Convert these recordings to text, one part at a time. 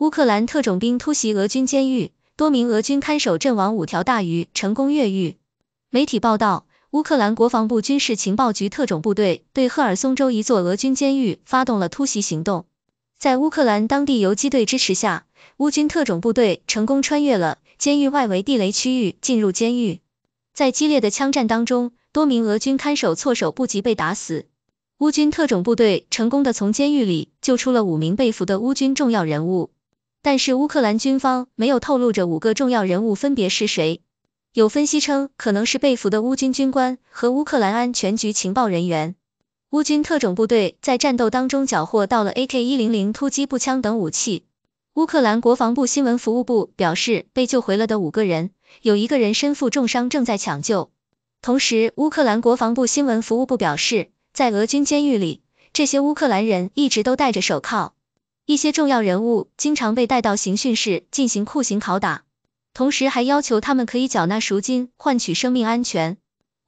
乌克兰特种兵突袭俄军监狱，多名俄军看守阵亡，五条大鱼成功越狱。媒体报道，乌克兰国防部军事情报局特种部队对赫尔松州一座俄军监狱发动了突袭行动。在乌克兰当地游击队支持下，乌军特种部队成功穿越了监狱外围地雷区域，进入监狱。在激烈的枪战当中，多名俄军看守措手不及被打死。乌军特种部队成功的从监狱里救出了五名被俘的乌军重要人物。但是乌克兰军方没有透露这五个重要人物分别是谁。有分析称，可能是被俘的乌军军官和乌克兰安全局情报人员。乌军特种部队在战斗当中缴获到了 AK-100 突击步枪等武器。乌克兰国防部新闻服务部表示，被救回了的五个人，有一个人身负重伤，正在抢救。同时，乌克兰国防部新闻服务部表示，在俄军监狱里，这些乌克兰人一直都戴着手铐。一些重要人物经常被带到刑讯室进行酷刑拷打，同时还要求他们可以缴纳赎金换取生命安全。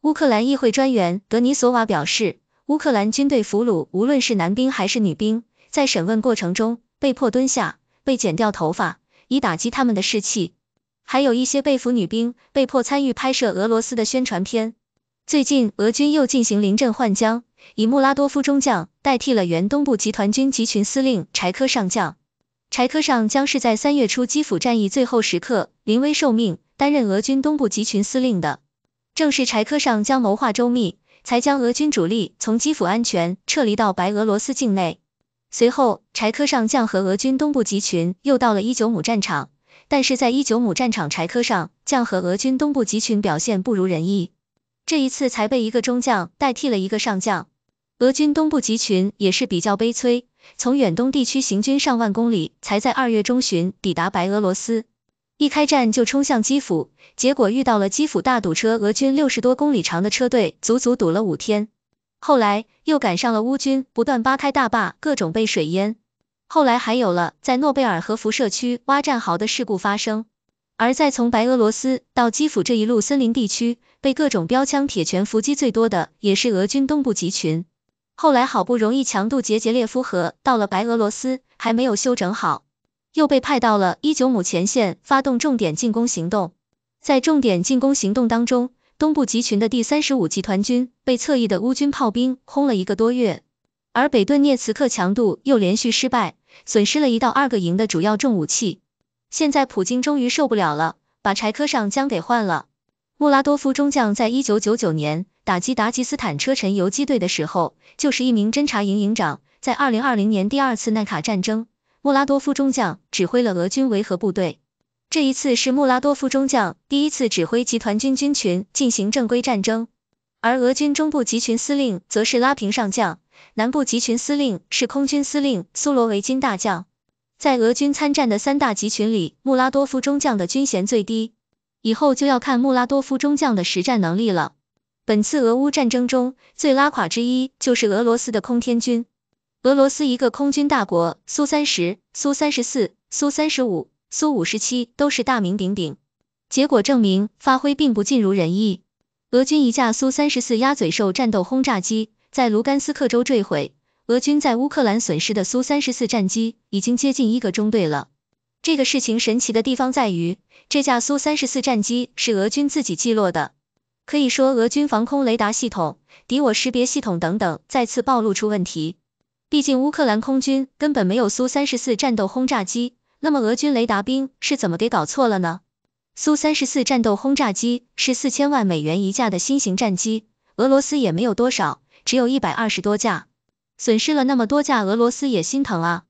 乌克兰议会专员德尼索瓦表示，乌克兰军队俘虏无论是男兵还是女兵，在审问过程中被迫蹲下，被剪掉头发，以打击他们的士气。还有一些被俘女兵被迫参与拍摄俄罗斯的宣传片。最近，俄军又进行临阵换将，以穆拉多夫中将代替了原东部集团军集群司令柴科上将。柴科上将是在三月初基辅战役最后时刻临危受命，担任俄军东部集群司令的。正是柴科上将谋划周密，才将俄军主力从基辅安全撤离到白俄罗斯境内。随后，柴科上将和俄军东部集群又到了伊久姆战场，但是在伊久姆战场，柴科上将和俄军东部集群表现不如人意。这一次才被一个中将代替了一个上将。俄军东部集群也是比较悲催，从远东地区行军上万公里，才在二月中旬抵达白俄罗斯。一开战就冲向基辅，结果遇到了基辅大堵车，俄军六十多公里长的车队足足堵了五天。后来又赶上了乌军不断扒开大坝，各种被水淹。后来还有了在诺贝尔核辐射区挖战壕的事故发生。而在从白俄罗斯到基辅这一路森林地区，被各种标枪、铁拳伏击最多的，也是俄军东部集群。后来好不容易强渡杰杰列夫河，到了白俄罗斯还没有修整好，又被派到了伊久姆前线发动重点进攻行动。在重点进攻行动当中，东部集群的第三十五集团军被侧翼的乌军炮兵轰了一个多月，而北顿涅茨克强渡又连续失败，损失了一到二个营的主要重武器。现在普京终于受不了了，把柴科上将给换了。穆拉多夫中将在一九九九年打击达吉斯坦车臣游击队的时候，就是一名侦察营营长。在二零二零年第二次纳卡战争，穆拉多夫中将指挥了俄军维和部队。这一次是穆拉多夫中将第一次指挥集团军军群进行正规战争，而俄军中部集群司令则是拉平上将，南部集群司令是空军司令苏罗维金大将。在俄军参战的三大集群里，穆拉多夫中将的军衔最低，以后就要看穆拉多夫中将的实战能力了。本次俄乌战争中最拉垮之一就是俄罗斯的空天军。俄罗斯一个空军大国，苏三十、苏三十四、苏三十五、苏五十七都是大名鼎鼎，结果证明发挥并不尽如人意。俄军一架苏三十四鸭嘴兽战斗轰炸机在卢甘斯克州坠毁。俄军在乌克兰损失的苏三十四战机已经接近一个中队了。这个事情神奇的地方在于，这架苏三十四战机是俄军自己击落的。可以说，俄军防空雷达系统、敌我识别系统等等再次暴露出问题。毕竟乌克兰空军根本没有苏三十四战斗轰炸机，那么俄军雷达兵是怎么给搞错了呢？苏三十四战斗轰炸机是四千万美元一架的新型战机，俄罗斯也没有多少，只有一百二十多架。损失了那么多架，俄罗斯也心疼啊。